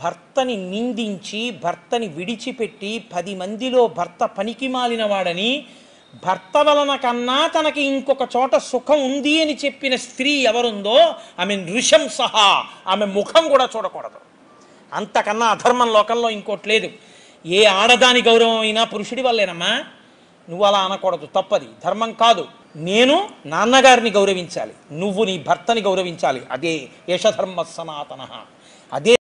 భర్తని నిందించి భర్తని విడిచిపెట్టి పది మందిలో భర్త పనికి మాలినవాడని భర్త వలన కన్నా తనకి ఇంకొక చోట సుఖం ఉంది అని చెప్పిన స్త్రీ ఎవరుందో ఆమె నృషం సహా ఆమె ముఖం కూడా చూడకూడదు అంతకన్నా అధర్మం లోకంలో ఇంకోటి లేదు ఏ ఆడదాని గౌరవం అయినా పురుషుడి వల్లేనమ్మా నువ్వు అలా అనకూడదు తప్పది ధర్మం కాదు నేను నాన్నగారిని గౌరవించాలి నువ్వు నీ భర్తని గౌరవించాలి అదే యశధర్మ సనాతన అదే